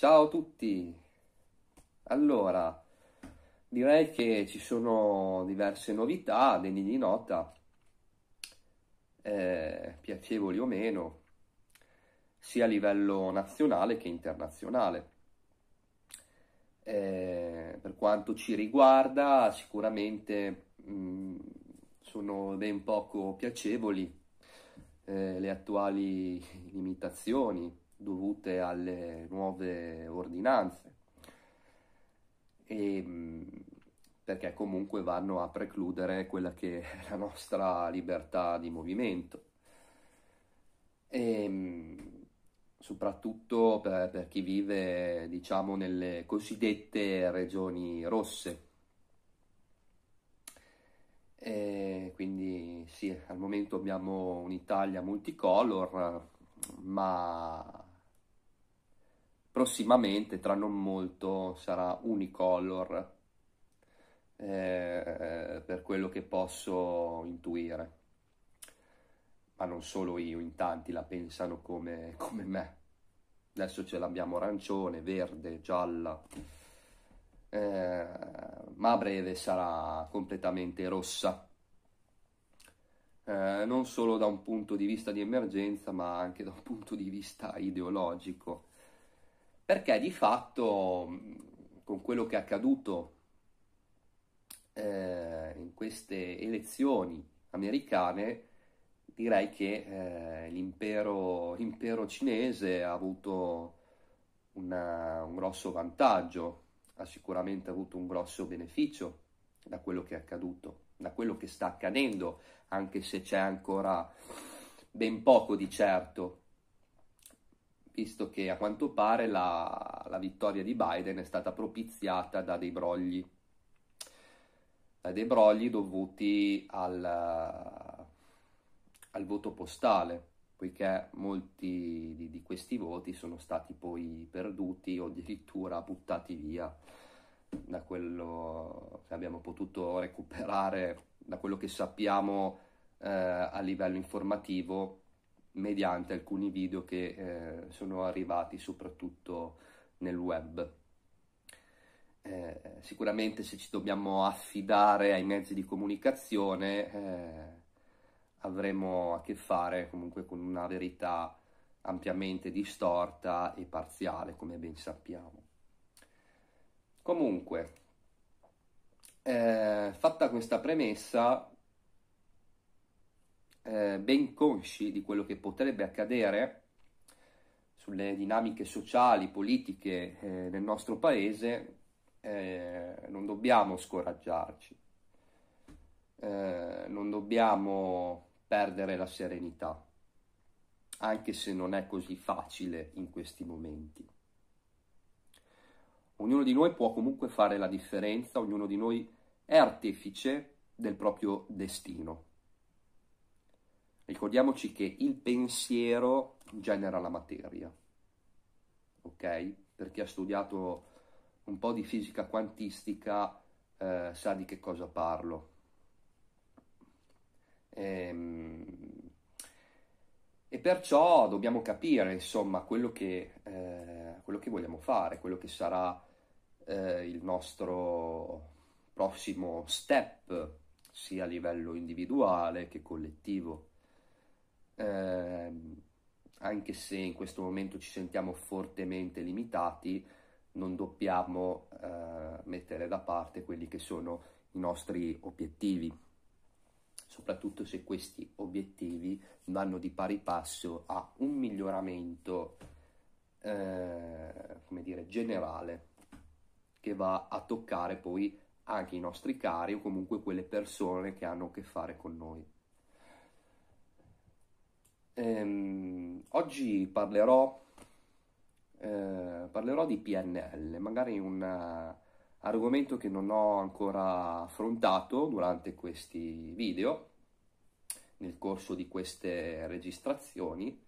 Ciao a tutti! Allora, direi che ci sono diverse novità degni di nota, eh, piacevoli o meno, sia a livello nazionale che internazionale. Eh, per quanto ci riguarda, sicuramente mh, mm, sono ben poco piacevoli eh, le attuali limitazioni dovute alle nuove ordinanze, e, mm, perché comunque vanno a precludere quella che è la nostra libertà di movimento. E, mm, soprattutto per, per, chi vive diciamo nelle cosiddette regioni rosse e quindi sì al momento abbiamo un'Italia multicolor ma prossimamente, tra non molto, sarà unicolor eh, per quello che posso intuire. Ma non solo io, in tanti la pensano come, come me. Adesso ce l'abbiamo arancione, verde, gialla, eh, ma a breve sarà completamente rossa. Eh, non solo da un punto di vista di emergenza, ma anche da un punto di vista ideologico perché di fatto con quello che è accaduto eh, in queste elezioni americane direi che eh, l'impero, l'impero, cinese ha avuto una, un grosso vantaggio, ha sicuramente avuto un grosso beneficio da quello che è accaduto, da quello che sta accadendo, anche se c'è ancora ben poco di certo visto che a quanto pare la, la vittoria di Biden è stata propiziata da dei brogli, da dei brogli dovuti al, al voto postale, poiché molti di, di, questi voti sono stati poi perduti o addirittura buttati via da quello che abbiamo potuto recuperare, da quello che sappiamo eh, a livello informativo mediante alcuni video che eh, sono arrivati soprattutto nel web. Eh, sicuramente se ci dobbiamo affidare ai mezzi di comunicazione eh, avremo a che fare comunque con una verità ampiamente distorta e parziale, come ben sappiamo. Comunque, eh, fatta questa premessa, eh, ben consci di quello che potrebbe accadere sulle dinamiche sociali, politiche eh, nel nostro paese, eh, non dobbiamo scoraggiarci, eh, non dobbiamo perdere la serenità, anche se non è così facile in questi momenti. Ognuno di noi può comunque fare la differenza, ognuno di noi è artefice del proprio destino. Ricordiamoci che il pensiero genera la materia, ok? Per chi ha studiato un po' di fisica quantistica eh, sa di che cosa parlo. Ehm, e perciò dobbiamo capire, insomma, quello che, eh, quello che vogliamo fare, quello che sarà eh, il nostro prossimo step, sia a livello individuale che collettivo eh, anche se in questo momento ci sentiamo fortemente limitati, non dobbiamo eh, mettere da parte quelli che sono i nostri obiettivi, soprattutto se questi obiettivi vanno di pari passo a un miglioramento eh, come dire, generale che va a toccare poi anche i nostri cari o comunque quelle persone che hanno a che fare con noi. Ehm, oggi parlerò, eh, parlerò, di PNL, magari un argomento che non ho ancora affrontato durante questi video, nel corso di queste registrazioni,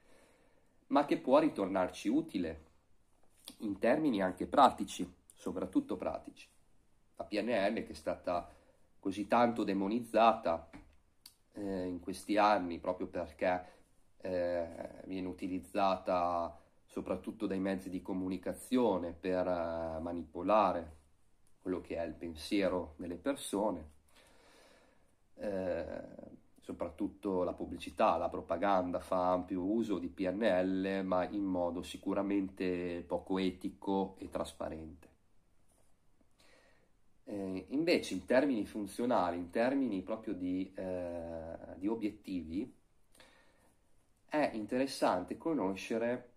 ma che può ritornarci utile in termini anche pratici, soprattutto pratici. La PNL che è stata così tanto demonizzata eh, in questi anni proprio perché eh, viene utilizzata soprattutto dai mezzi di comunicazione per eh, manipolare quello che è il pensiero delle persone, eh, soprattutto la pubblicità, la propaganda fa ampio uso di PNL, ma in modo sicuramente poco etico e trasparente. Eh, invece in termini funzionali, in termini proprio di, eh, di obiettivi, è interessante conoscere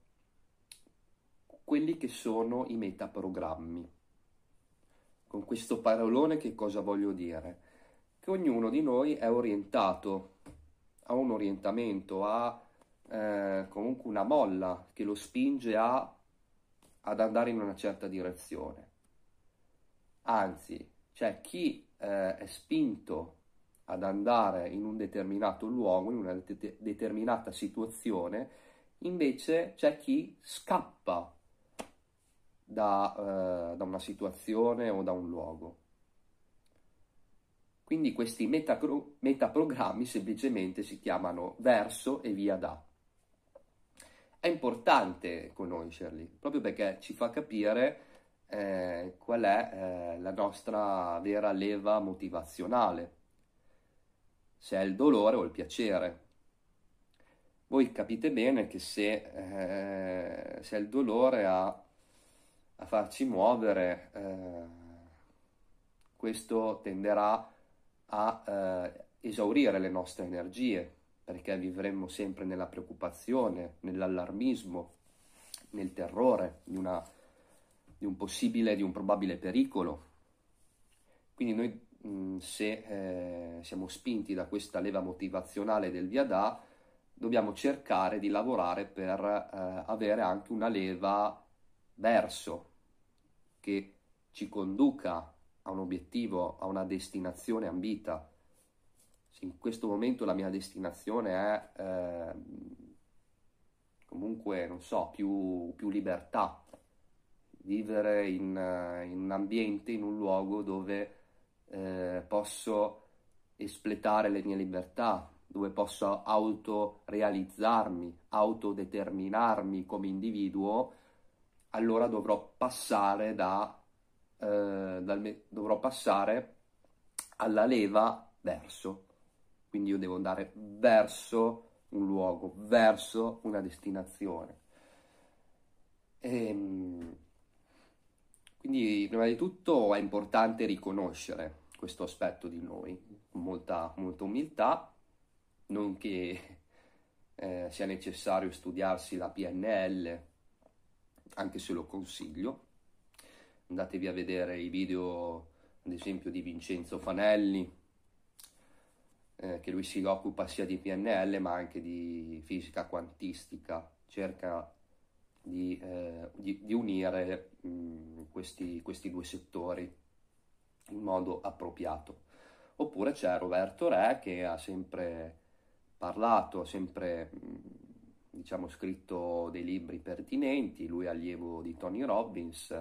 quelli che sono i metaprogrammi. Con questo parolone che cosa voglio dire? Che ognuno di noi è orientato, ha un orientamento, ha eh, comunque una molla che lo spinge a, ad andare in una certa direzione. Anzi, c'è cioè chi eh, è spinto ad andare in un determinato luogo, in una det- determinata situazione, invece c'è chi scappa da, eh, da una situazione o da un luogo. Quindi questi metacro- metaprogrammi semplicemente si chiamano verso e via da. È importante conoscerli, proprio perché ci fa capire eh, qual è eh, la nostra vera leva motivazionale se è il dolore o il piacere. Voi capite bene che se, eh, se è il dolore a, a farci muovere, eh, questo tenderà a eh, esaurire le nostre energie, perché vivremmo sempre nella preoccupazione, nell'allarmismo, nel terrore di, una, di un possibile, di un probabile pericolo. Quindi noi Mm, se eh, siamo spinti da questa leva motivazionale del Viadà, dobbiamo cercare di lavorare per eh, avere anche una leva verso che ci conduca a un obiettivo, a una destinazione ambita. Se in questo momento la mia destinazione è eh, comunque, non so, più, più libertà, vivere in, eh, in un ambiente, in un luogo dove eh, posso espletare le mie libertà, dove posso autorealizzarmi, autodeterminarmi come individuo, allora dovrò passare, da, eh, dal, dovrò passare alla leva verso. Quindi io devo andare verso un luogo, verso una destinazione. E, ehm, quindi prima di tutto è importante riconoscere questo aspetto di noi, con molta, molta umiltà, non che eh, sia necessario studiarsi la PNL, anche se lo consiglio. Andatevi a vedere i video, ad esempio, di Vincenzo Fanelli, eh, che lui si occupa sia di PNL ma anche di fisica quantistica, cerca di, eh, di, di unire mh, questi, questi due settori in modo appropriato. Oppure c'è Roberto Re che ha sempre parlato, ha sempre mm, diciamo, scritto dei libri pertinenti, lui è allievo di Tony Robbins,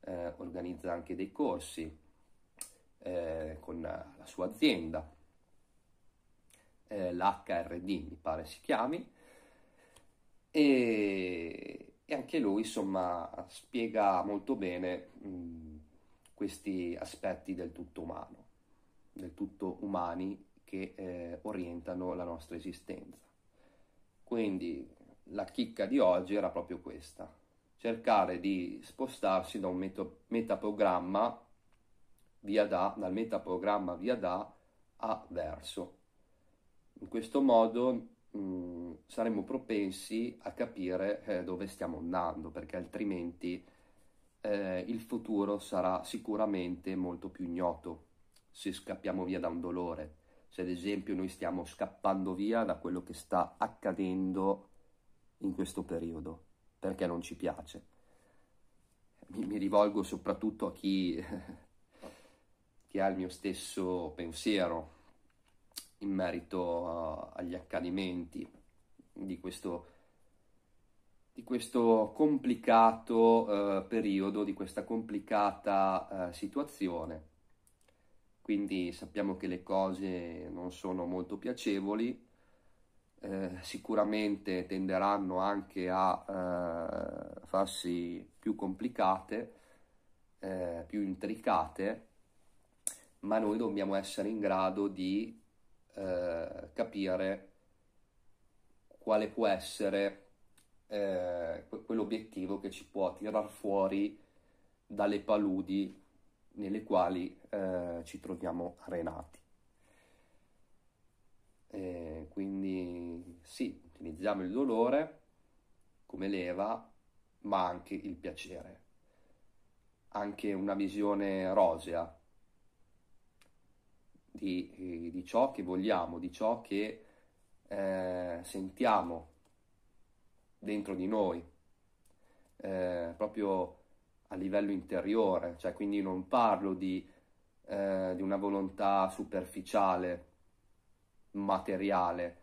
eh, organizza anche dei corsi eh, con la sua azienda, eh, l'HRD mi pare si chiami, e, e, anche lui insomma spiega molto bene mh, mm, questi aspetti del tutto umano, del tutto umani che eh, orientano la nostra esistenza. Quindi la chicca di oggi era proprio questa, cercare di spostarsi da un meto- metaprogramma via da, dal metaprogramma via da a verso. In questo modo mh, mm, saremo propensi a capire eh, dove stiamo andando, perché altrimenti eh, il futuro sarà sicuramente molto più ignoto se scappiamo via da un dolore, se ad esempio noi stiamo scappando via da quello che sta accadendo in questo periodo, perché non ci piace. Mi, mi rivolgo soprattutto a chi, chi, ha il mio stesso pensiero in merito a, agli accadimenti di questo periodo di questo complicato eh, periodo, di questa complicata eh, situazione. Quindi sappiamo che le cose non sono molto piacevoli, eh, sicuramente tenderanno anche a eh, farsi più complicate, eh, più intricate, ma noi dobbiamo essere in grado di eh, capire quale può essere eh, quell'obiettivo che ci può tirar fuori dalle paludi nelle quali eh, ci troviamo arenati. E quindi sì, utilizziamo il dolore come leva, ma anche il piacere, anche una visione rosea di, di ciò che vogliamo, di ciò che eh, sentiamo dentro di noi, eh, proprio a livello interiore, cioè quindi non parlo di, eh, di una volontà superficiale, materiale,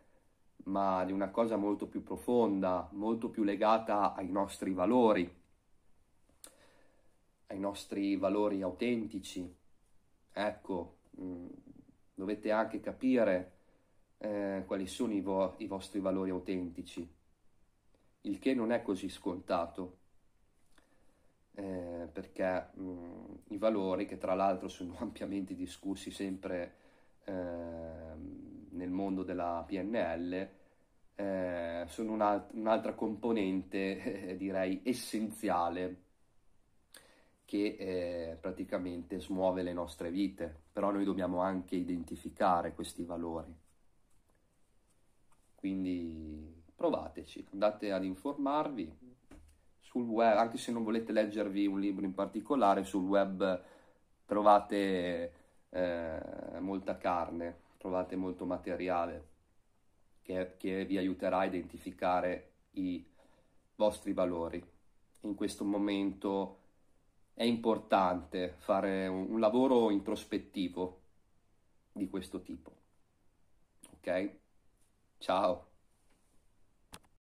ma di una cosa molto più profonda, molto più legata ai nostri valori, ai nostri valori autentici. Ecco, mh, mm, dovete anche capire eh, quali sono i, vo- i vostri valori autentici il che non è così scontato, eh, perché mh, mm, i valori, che tra l'altro sono ampiamente discussi sempre eh, nel mondo della PNL, eh, sono un'alt- un'altra componente, eh, direi, essenziale che eh, praticamente smuove le nostre vite, però noi dobbiamo anche identificare questi valori. Quindi provateci, andate ad informarvi sul web, anche se non volete leggervi un libro in particolare, sul web trovate eh, molta carne, trovate molto materiale che, che vi aiuterà a identificare i vostri valori. In questo momento è importante fare un, un lavoro introspettivo di questo tipo. Ok? Ciao!